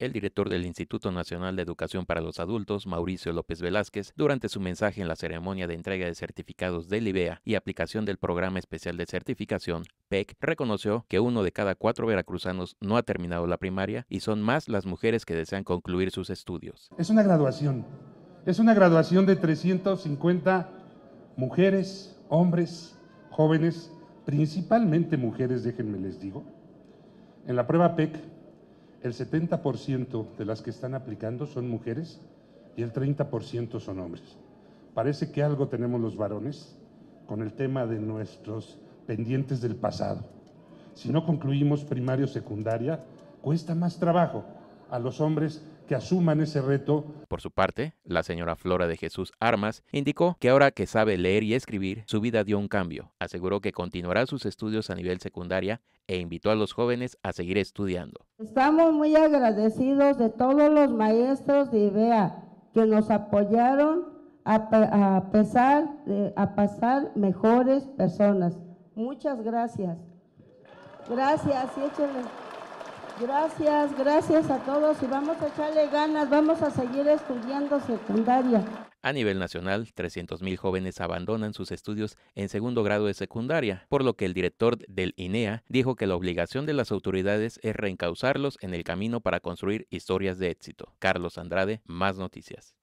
El director del Instituto Nacional de Educación para los Adultos, Mauricio López Velázquez, durante su mensaje en la ceremonia de entrega de certificados del IBEA y aplicación del Programa Especial de Certificación, PEC, reconoció que uno de cada cuatro veracruzanos no ha terminado la primaria y son más las mujeres que desean concluir sus estudios. Es una graduación es una graduación de 350 mujeres, hombres, jóvenes, principalmente mujeres, déjenme les digo. En la prueba PEC, el 70% de las que están aplicando son mujeres y el 30% son hombres. Parece que algo tenemos los varones con el tema de nuestros pendientes del pasado. Si no concluimos primario secundaria, cuesta más trabajo a los hombres que asuman ese reto. Por su parte, la señora Flora de Jesús Armas indicó que ahora que sabe leer y escribir, su vida dio un cambio. Aseguró que continuará sus estudios a nivel secundaria e invitó a los jóvenes a seguir estudiando. Estamos muy agradecidos de todos los maestros de IBEA que nos apoyaron a, pesar a pasar mejores personas. Muchas gracias. Gracias, y échenle... Gracias, gracias a todos y vamos a echarle ganas, vamos a seguir estudiando secundaria. A nivel nacional, 300.000 jóvenes abandonan sus estudios en segundo grado de secundaria, por lo que el director del INEA dijo que la obligación de las autoridades es reencauzarlos en el camino para construir historias de éxito. Carlos Andrade, más noticias.